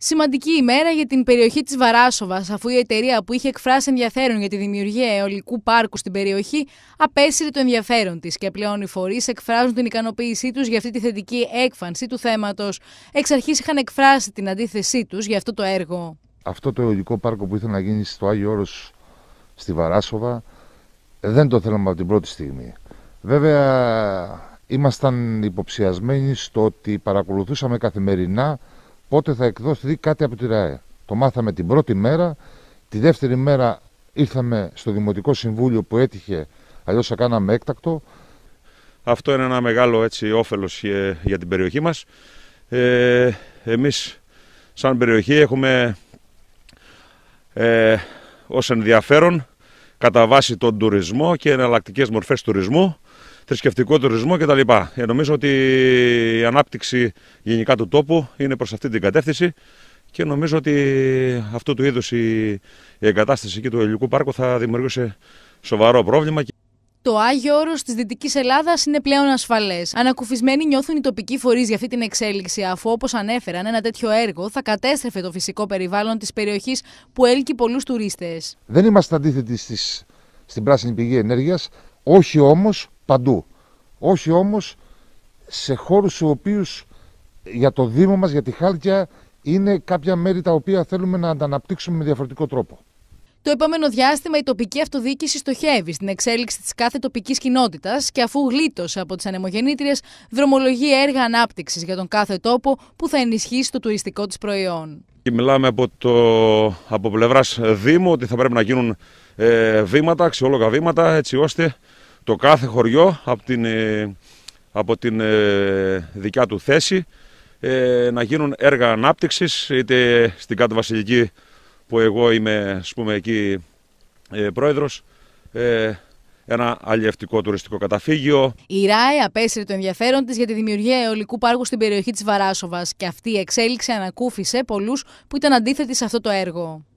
Σημαντική ημέρα για την περιοχή της Βαράσοβας, αφού η εταιρεία που είχε εκφράσει ενδιαφέρον για τη δημιουργία αιωλικού πάρκου στην περιοχή απέσυρε το ενδιαφέρον της και πλέον οι φορείς εκφράζουν την ικανοποίησή τους για αυτή τη θετική έκφανση του θέματος. Εξ αρχής είχαν εκφράσει την αντίθεσή τους για αυτό το έργο. Αυτό το αιωλικό πάρκο που ήθελε να γίνει στο Άγιο Όρος στη Βαράσοβα δεν το θέλαμε από την πρώτη στιγμή. Βέβαια, ήμασταν υποψιασμένοι στο ότι παρακολουθούσαμε καθημερινά πότε θα εκδώσει κάτι από τη ΡΑΕ. Το μάθαμε την πρώτη μέρα. Τη δεύτερη μέρα ήρθαμε στο Δημοτικό Συμβούλιο που έτυχε, αλλιώς θα κάναμε έκτακτο. Αυτό είναι ένα μεγάλο έτσι, όφελος για την περιοχή μας. Ε, εμείς σαν περιοχή έχουμε ε, ως ενδιαφέρον κατά βάση τον τουρισμό και εναλλακτικές μορφές τουρισμού, θρησκευτικό τουρισμό κτλ. Ε, νομίζω ότι η ανάπτυξη γενικά του τόπου είναι προς αυτή την κατεύθυνση και νομίζω ότι αυτού του είδους η εγκατάσταση εκεί του ελληνικού πάρκου θα δημιουργούσε σοβαρό πρόβλημα το Άγιο Όρος της Δυτικής Ελλάδας είναι πλέον ασφαλές. Ανακουφισμένοι νιώθουν οι τοπικοί φορείς για αυτή την εξέλιξη, αφού όπως ανέφεραν, ένα τέτοιο έργο θα κατέστρεφε το φυσικό περιβάλλον της περιοχής που έλκει πολλούς τουρίστες. Δεν είμαστε αντίθετοι στις, στην πράσινη πηγή ενέργειας, όχι όμως παντού. Όχι όμως σε χώρους στους οποίους για το Δήμο μας, για τη Χάλκια, είναι κάποια μέρη τα οποία θέλουμε να ανταναπτύξουμε με διαφορετικό τρόπο. Το επόμενο διάστημα η τοπική αυτοδιοίκηση στοχεύει στην εξέλιξη της κάθε τοπικής κοινότητας και αφού γλίτωσε από τις ανεμογεννήτριες, δρομολογεί έργα ανάπτυξης για τον κάθε τόπο που θα ενισχύσει το τουριστικό της προϊόν. μιλάμε από, το, από πλευράς Δήμου ότι θα πρέπει να γίνουν ε, βήματα, αξιόλογα βήματα, έτσι ώστε το κάθε χωριό από την, ε, από την ε, δικιά του θέση να γίνουν έργα ανάπτυξης είτε στην κάτω βασιλική που εγώ είμαι ας πούμε εκεί ε, πρόεδρος ε, ένα αλλιευτικό τουριστικό καταφύγιο. Η ΡΑΕ απέσυρε το ενδιαφέρον της για τη δημιουργία αιωλικού πάρκου στην περιοχή της Βαράσοβας και αυτή η εξέλιξη ανακούφισε πολλούς που ήταν αντίθετοι σε αυτό το έργο.